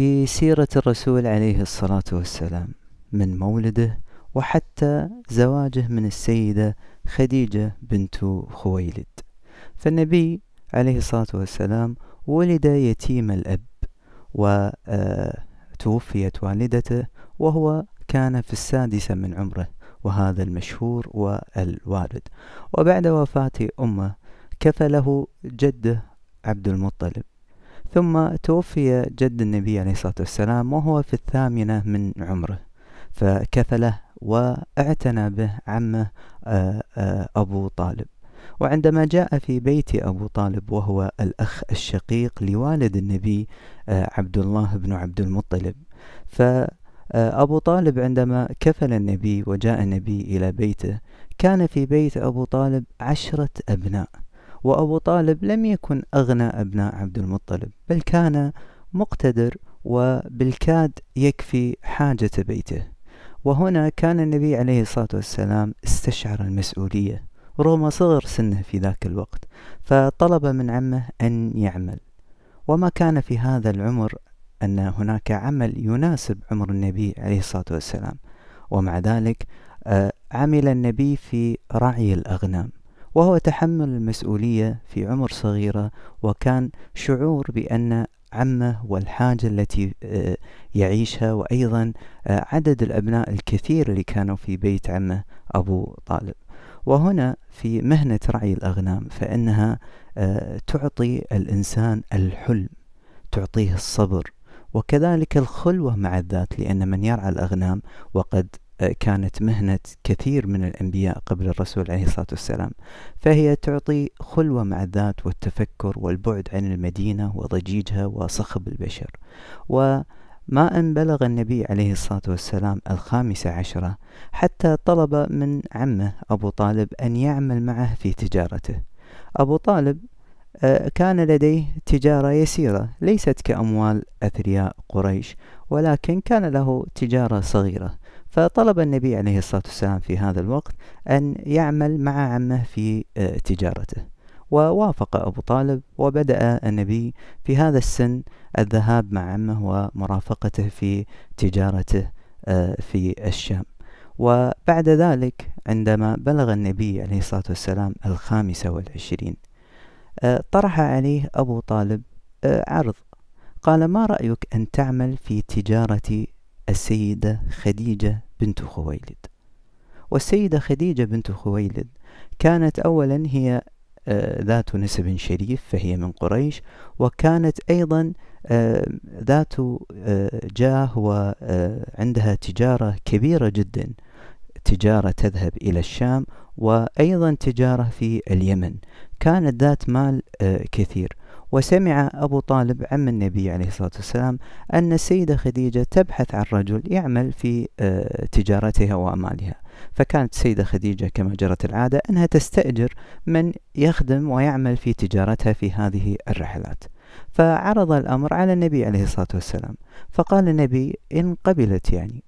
في سيرة الرسول عليه الصلاة والسلام من مولده وحتى زواجه من السيدة خديجة بنت خويلد فالنبي عليه الصلاة والسلام ولد يتيم الأب وتوفيت آه، والدته وهو كان في السادسة من عمره وهذا المشهور والوارد وبعد وفاة أمه كفله جده عبد المطلب ثم توفي جد النبي عليه الصلاة والسلام وهو في الثامنة من عمره فكفله واعتنى به عمه آه، آه، أبو طالب وعندما جاء في بيت أبو طالب وهو الأخ الشقيق لوالد النبي آه، عبد الله بن عبد المطلب فأبو طالب عندما كفل النبي وجاء النبي إلى بيته كان في بيت أبو طالب عشرة أبناء وأبو طالب لم يكن أغنى أبناء عبد المطلب بل كان مقتدر وبالكاد يكفي حاجة بيته وهنا كان النبي عليه الصلاة والسلام استشعر المسؤولية رغم صغر سنه في ذاك الوقت فطلب من عمه أن يعمل وما كان في هذا العمر أن هناك عمل يناسب عمر النبي عليه الصلاة والسلام ومع ذلك آه، عمل النبي في رعي الأغنام وهو تحمل المسؤولية في عمر صغيرة وكان شعور بأن عمه والحاجة التي آه، يعيشها وأيضا آه، عدد الأبناء الكثير اللي كانوا في بيت عمه أبو طالب وهنا في مهنة رعي الأغنام فإنها آه، تعطي الإنسان الحلم تعطيه الصبر وكذلك الخلوة مع الذات لأن من يرعى الأغنام وقد كانت مهنة كثير من الأنبياء قبل الرسول عليه الصلاة والسلام فهي تعطي خلوة مع الذات والتفكر والبعد عن المدينة وضجيجها وصخب البشر وما أن بلغ النبي عليه الصلاة والسلام الخامسة عشرة حتى طلب من عمه أبو طالب أن يعمل معه في تجارته أبو طالب آه، كان لديه تجارة يسيرة ليست كأموال أثرياء قريش ولكن كان له تجارة صغيرة فطلب النبي عليه الصلاة والسلام في هذا الوقت أن يعمل مع عمه في آه، تجارته ووافق أبو طالب وبدأ النبي في هذا السن الذهاب مع عمه ومرافقته في تجارته آه، في الشام وبعد ذلك عندما بلغ النبي عليه الصلاة والسلام الخامسة والعشرين آه، طرح عليه أبو طالب عرض قال ما رأيك أن تعمل في تجارة السيدة خديجة بنت خويلد والسيدة خديجة بنت خويلد كانت أولا هي آه، ذات نسب شريف فهي من قريش وكانت أيضا آه، ذات آه، جاه وعندها تجارة كبيرة جدا تجارة تذهب إلى الشام وأيضا تجارة في اليمن كانت ذات مال كثير وسمع أبو طالب عم النبي عليه الصلاة والسلام أن السيدة خديجة تبحث عن رجل يعمل في آه، تجارتها وأمالها فكانت السيدة خديجة كما جرت العادة أنها تستأجر من يخدم ويعمل في تجارتها في هذه الرحلات فعرض الأمر على النبي عليه الصلاة والسلام فقال النبي إن قبلت يعني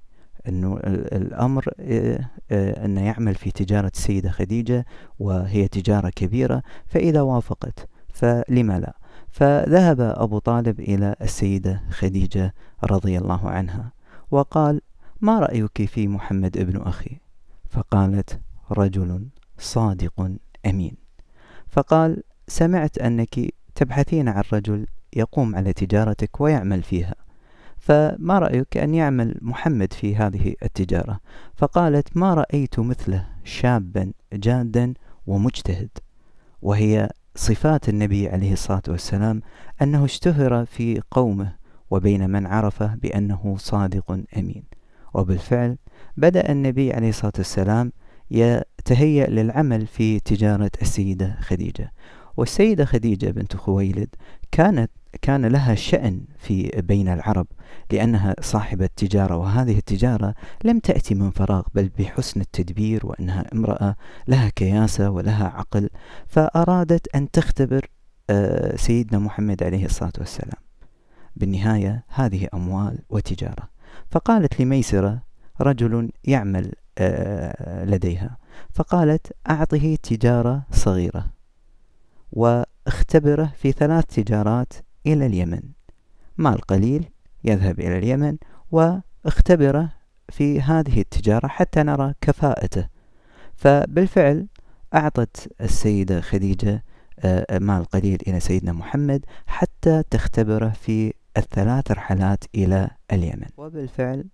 أنه الأمر آه، آه، أن يعمل في تجارة السيدة خديجة وهي تجارة كبيرة فإذا وافقت فلما لا فذهب أبو طالب إلى السيدة خديجة رضي الله عنها وقال ما رأيك في محمد ابن أخي فقالت رجل صادق أمين فقال سمعت أنك تبحثين عن رجل يقوم على تجارتك ويعمل فيها فما رأيك أن يعمل محمد في هذه التجارة فقالت ما رأيت مثله شابا جادا ومجتهد وهي صفات النبي عليه الصلاة والسلام أنه اشتهر في قومه وبين من عرفه بأنه صادق أمين وبالفعل بدأ النبي عليه الصلاة والسلام يتهيأ للعمل في تجارة السيدة خديجة والسيدة خديجة بنت خويلد كانت كان لها شأن في بين العرب لأنها صاحبة تجارة وهذه التجارة لم تأتي من فراغ بل بحسن التدبير وأنها امرأة لها كياسة ولها عقل فأرادت أن تختبر آه، سيدنا محمد عليه الصلاة والسلام بالنهاية هذه أموال وتجارة فقالت لميسرة رجل يعمل آه، لديها فقالت أعطه تجارة صغيرة واختبره في ثلاث تجارات إلى اليمن مال قليل يذهب إلى اليمن واختبره في هذه التجارة حتى نرى كفاءته فبالفعل أعطت السيدة خديجة آه، آه، مال قليل إلى سيدنا محمد حتى تختبره في الثلاث رحلات إلى اليمن وبالفعل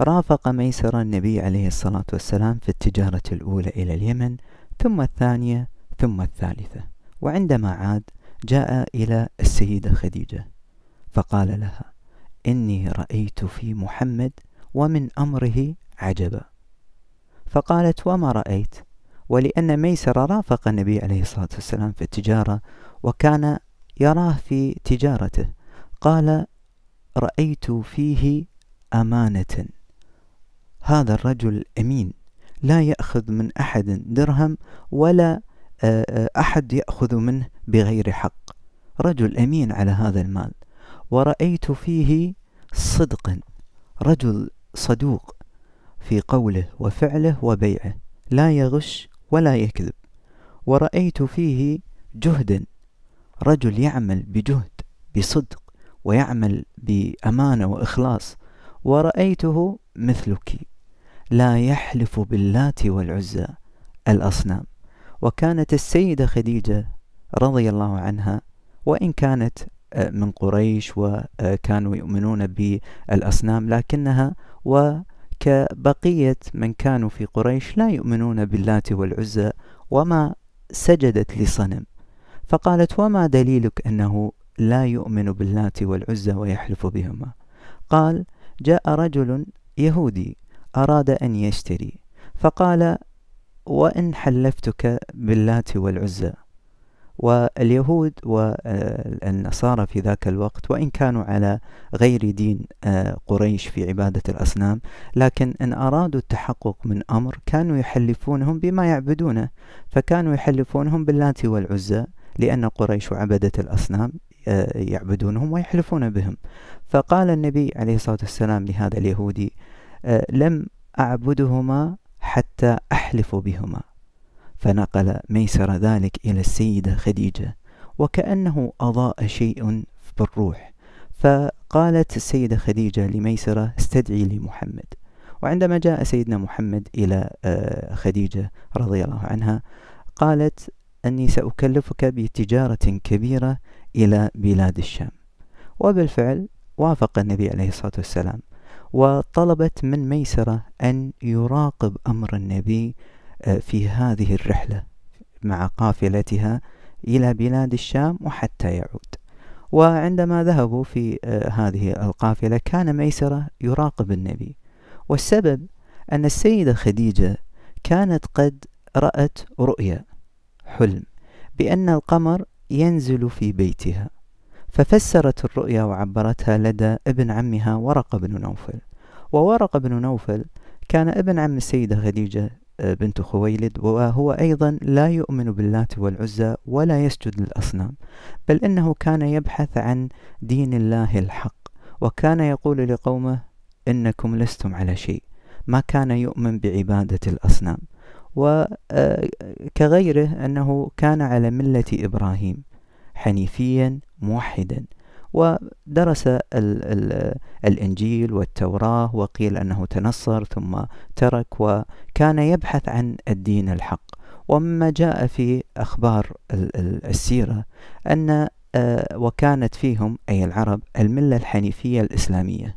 رافق ميسر النبي عليه الصلاة والسلام في التجارة الأولى إلى اليمن ثم الثانية ثم الثالثة وعندما عاد جاء إلى السيدة خديجة فقال لها إني رأيت في محمد ومن أمره عجبا فقالت وما رأيت ولأن ميسر رافق النبي عليه الصلاة والسلام في التجارة وكان يراه في تجارته قال رأيت فيه أمانة هذا الرجل أمين لا يأخذ من أحد درهم ولا آه، آه، أحد يأخذ منه بغير حق رجل أمين على هذا المال ورأيت فيه صدقا رجل صدوق في قوله وفعله وبيعه لا يغش ولا يكذب ورأيت فيه جهدا رجل يعمل بجهد بصدق ويعمل بأمانة وإخلاص ورأيته مثلك لا يحلف باللات والعزى الأصنام وكانت السيدة خديجة رضي الله عنها وإن كانت آه، من قريش وكانوا آه، يؤمنون بالأصنام لكنها وكبقية من كانوا في قريش لا يؤمنون باللات والعزى وما سجدت لصنم فقالت وما دليلك أنه لا يؤمن باللات والعزى ويحلف بهما قال جاء رجل يهودي أراد أن يشتري فقال وإن حلفتك باللات والعزى واليهود والنصارى في ذاك الوقت وإن كانوا على غير دين آه، قريش في عبادة الأصنام لكن إن أرادوا التحقق من أمر كانوا يحلفونهم بما يعبدونه فكانوا يحلفونهم باللات والعزى لأن قريش عبدة الأصنام آه، يعبدونهم ويحلفون بهم فقال النبي عليه الصلاة والسلام لهذا اليهودي آه، لم أعبدهما حتى أحلف بهما فنقل ميسر ذلك إلى السيدة خديجة وكأنه أضاء شيء بالروح فقالت السيدة خديجة لميسرة استدعي لي محمد وعندما جاء سيدنا محمد إلى آه، خديجة رضي الله عنها قالت أني سأكلفك بتجارة كبيرة إلى بلاد الشام وبالفعل وافق النبي عليه الصلاة والسلام وطلبت من ميسرة أن يراقب أمر النبي آه، في هذه الرحلة مع قافلتها إلى بلاد الشام وحتى يعود وعندما ذهبوا في آه، هذه القافلة كان ميسرة يراقب النبي والسبب أن السيدة خديجة كانت قد رأت رؤيا حلم بأن القمر ينزل في بيتها ففسرت الرؤيا وعبرتها لدى ابن عمها ورقة بن نوفل وورقة بن نوفل كان ابن عم السيدة خديجة آه، بنت خويلد وهو أيضا لا يؤمن باللات والعزى ولا يسجد للأصنام بل إنه كان يبحث عن دين الله الحق وكان يقول لقومه إنكم لستم على شيء ما كان يؤمن بعبادة الأصنام وكغيره آه، أنه كان على ملة إبراهيم حنيفيا موحدا ودرس الـ الـ الإنجيل والتوراة وقيل أنه تنصر ثم ترك وكان يبحث عن الدين الحق ومما جاء في أخبار السيرة أن آه، وكانت فيهم أي العرب الملة الحنيفية الإسلامية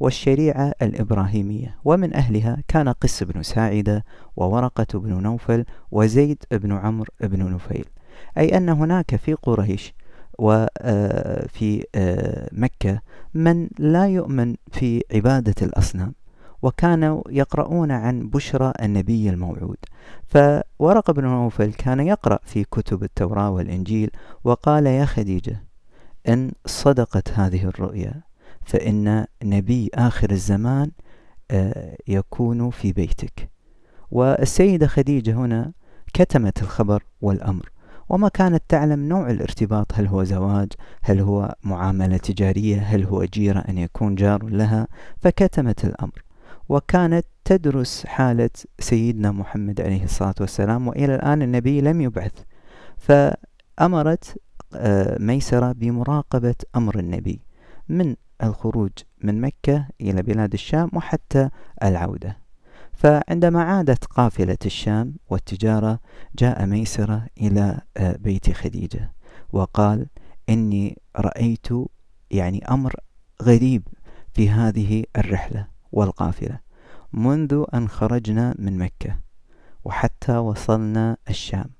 والشريعة الإبراهيمية ومن أهلها كان قس بن ساعدة وورقة بن نوفل وزيد بن عمرو بن نفيل أي أن هناك في قريش وفي آه، آه، مكة من لا يؤمن في عبادة الأصنام وكانوا يقرؤون عن بشرى النبي الموعود فورق بن نوفل كان يقرأ في كتب التوراة والإنجيل وقال يا خديجة إن صدقت هذه الرؤيا فإن نبي آخر الزمان آه، يكون في بيتك والسيدة خديجة هنا كتمت الخبر والأمر وما كانت تعلم نوع الارتباط هل هو زواج هل هو معاملة تجارية هل هو جيرة أن يكون جار لها فكتمت الأمر وكانت تدرس حالة سيدنا محمد عليه الصلاة والسلام وإلى الآن النبي لم يبعث فأمرت آه، ميسرة بمراقبة أمر النبي من الخروج من مكة إلى بلاد الشام وحتى العودة فعندما عادت قافلة الشام والتجارة جاء ميسرة إلى آه، بيت خديجة وقال إني رأيت يعني أمر غريب في هذه الرحلة والقافلة منذ أن خرجنا من مكة وحتى وصلنا الشام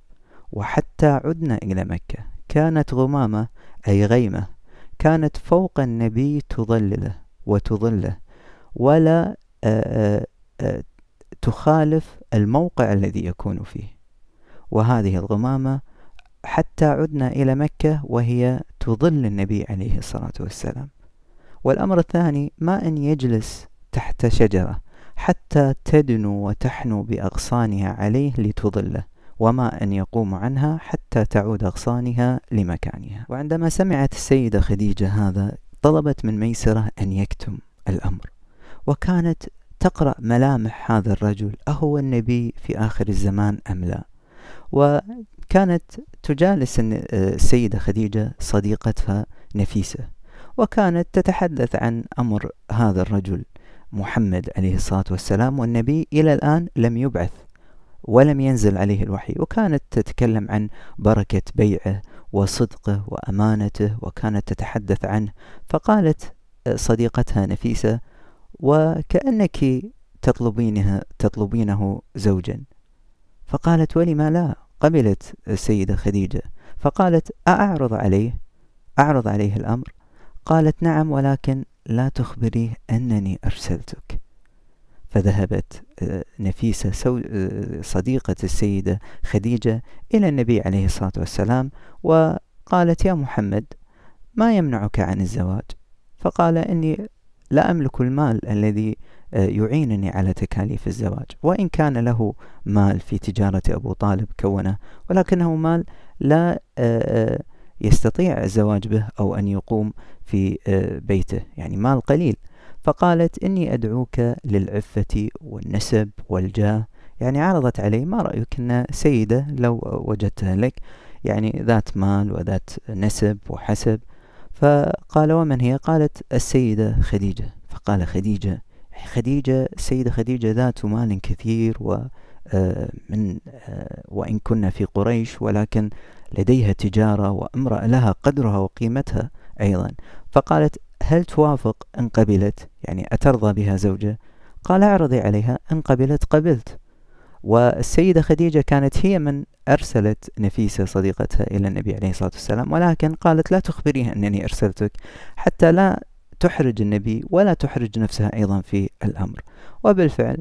وحتى عدنا إلى مكة كانت غمامة أي غيمة كانت فوق النبي تظلله وتظله ولا آه، آه، تخالف الموقع الذي يكون فيه وهذه الغمامة حتى عدنا إلى مكة وهي تظل النبي عليه الصلاة والسلام والأمر الثاني ما أن يجلس تحت شجرة حتى تدنو وتحنو بأغصانها عليه لتظله وما أن يقوم عنها حتى تعود أغصانها لمكانها وعندما سمعت السيدة خديجة هذا طلبت من ميسرة أن يكتم الأمر وكانت تقرأ ملامح هذا الرجل أهو النبي في آخر الزمان أم لا وكانت تجالس السيدة خديجة صديقتها نفيسة وكانت تتحدث عن أمر هذا الرجل محمد عليه الصلاة والسلام والنبي إلى الآن لم يبعث ولم ينزل عليه الوحي وكانت تتكلم عن بركة بيعه وصدقه وأمانته وكانت تتحدث عنه فقالت آه، صديقتها نفيسة وكأنك تطلبينها تطلبينه زوجا فقالت ولما لا قبلت السيدة خديجة فقالت أأعرض عليه أعرض عليه الأمر قالت نعم ولكن لا تخبريه أنني أرسلتك فذهبت آه، نفيسة آه، صديقة السيدة خديجة إلى النبي عليه الصلاة والسلام وقالت يا محمد ما يمنعك عن الزواج فقال إني لا أملك المال الذي آه، يعينني على تكاليف الزواج وإن كان له مال في تجارة أبو طالب كونه ولكنه مال لا آه، آه، يستطيع الزواج به أو أن يقوم في بيته يعني مال قليل فقالت إني أدعوك للعفة والنسب والجاه يعني عرضت عليه ما رأيك أن سيدة لو وجدتها لك يعني ذات مال وذات نسب وحسب فقال ومن هي قالت السيدة خديجة فقال خديجة خديجة السيدة خديجة ذات مال كثير و آه، من آه، وإن كنا في قريش ولكن لديها تجارة وامرأة لها قدرها وقيمتها أيضا فقالت هل توافق إن قبلت يعني أترضى بها زوجة قال اعرضي عليها إن قبلت قبلت والسيدة خديجة كانت هي من أرسلت نفيسة صديقتها إلى النبي عليه الصلاة والسلام ولكن قالت لا تخبريها أنني أرسلتك حتى لا تحرج النبي ولا تحرج نفسها أيضا في الأمر وبالفعل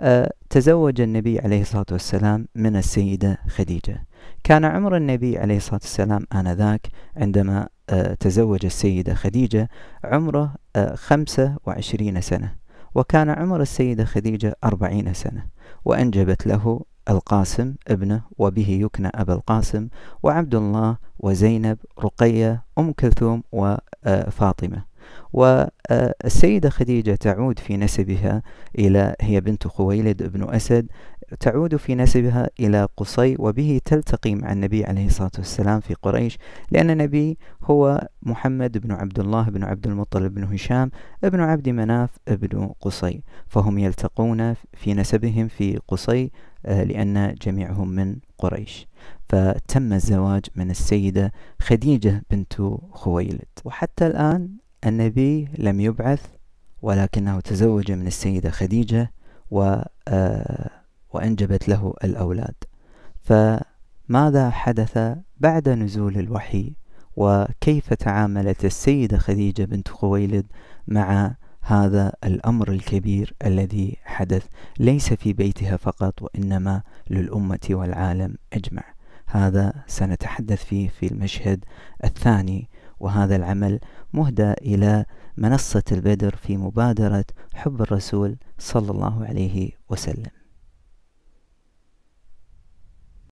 آه، تزوج النبي عليه الصلاة والسلام من السيدة خديجة كان عمر النبي عليه الصلاة والسلام آنذاك عندما آه، تزوج السيدة خديجة عمره آه، خمسة وعشرين سنة وكان عمر السيدة خديجة أربعين سنة وأنجبت له القاسم ابنه وبه يكنى أبا القاسم وعبد الله وزينب رقية أم كلثوم وفاطمة آه، والسيدة آه، خديجة تعود في نسبها إلى هي بنت خويلد بن أسد تعود في نسبها إلى قصي وبه تلتقي مع النبي عليه الصلاة والسلام في قريش لأن النبي هو محمد بن عبد الله بن عبد المطلب بن هشام بن عبد مناف بن قصي فهم يلتقون في نسبهم في قصي آه، لأن جميعهم من قريش فتم الزواج من السيدة خديجة بنت خويلد وحتى الآن النبي لم يبعث ولكنه تزوج من السيدة خديجة و آه وأنجبت له الأولاد فماذا حدث بعد نزول الوحي وكيف تعاملت السيدة خديجة بنت خويلد مع هذا الأمر الكبير الذي حدث ليس في بيتها فقط وإنما للأمة والعالم أجمع هذا سنتحدث فيه في المشهد الثاني وهذا العمل مهدى إلى منصة البدر في مبادرة حب الرسول صلى الله عليه وسلم